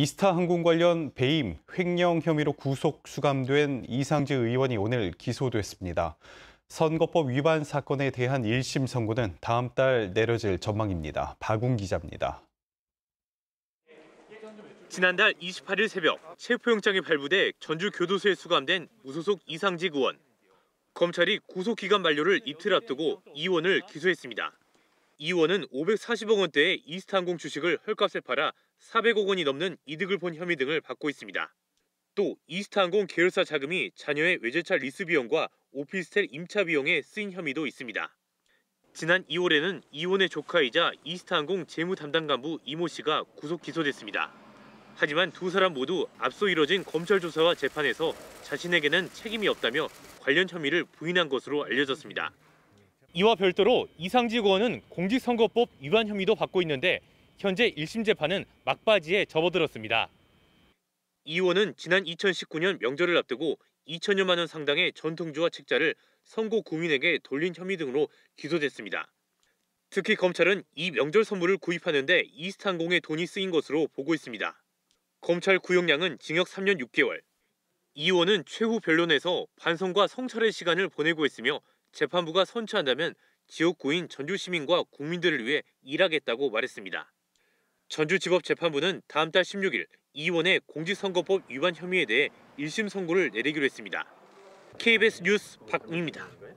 이스타항공 관련 배임, 횡령 혐의로 구속 수감된 이상지 의원이 오늘 기소됐습니다. 선거법 위반 사건에 대한 1심 선고는 다음 달 내려질 전망입니다. 박웅 기자입니다. 지난달 28일 새벽 체포영장이 발부돼 전주교도소에 수감된 무소속 이상직 의원. 검찰이 구속기간 만료를 이틀 앞두고 이 의원을 기소했습니다. 이원은 540억 원대의 이스타항공 주식을 헐값에 팔아 400억 원이 넘는 이득을 본 혐의 등을 받고 있습니다. 또 이스타항공 계열사 자금이 자녀의 외제차 리스 비용과 오피스텔 임차 비용에 쓰인 혐의도 있습니다. 지난 2월에는 이원의 조카이자 이스타항공 재무 담당 간부 이모 씨가 구속 기소됐습니다. 하지만 두 사람 모두 앞서 이뤄진 검찰 조사와 재판에서 자신에게는 책임이 없다며 관련 혐의를 부인한 것으로 알려졌습니다. 이와 별도로 이상지 의원은 공직선거법 위반 혐의도 받고 있는데 현재 1심 재판은 막바지에 접어들었습니다. 이 의원은 지난 2019년 명절을 앞두고 2천여만 원 상당의 전통주와 책자를 선고 구민에게 돌린 혐의 등으로 기소됐습니다. 특히 검찰은 이 명절 선물을 구입하는데 이스탄공에 돈이 쓰인 것으로 보고 있습니다. 검찰 구형량은 징역 3년 6개월. 이 의원은 최후 변론에서 반성과 성찰의 시간을 보내고 있으며 재판부가 선처한다면 지역구인 전주 시민과 국민들을 위해 일하겠다고 말했습니다. 전주지법 재판부는 다음 달 16일 이원의 공직선거법 위반 혐의에 대해 1심 선고를 내리기로 했습니다. KBS 뉴스 박웅입니다.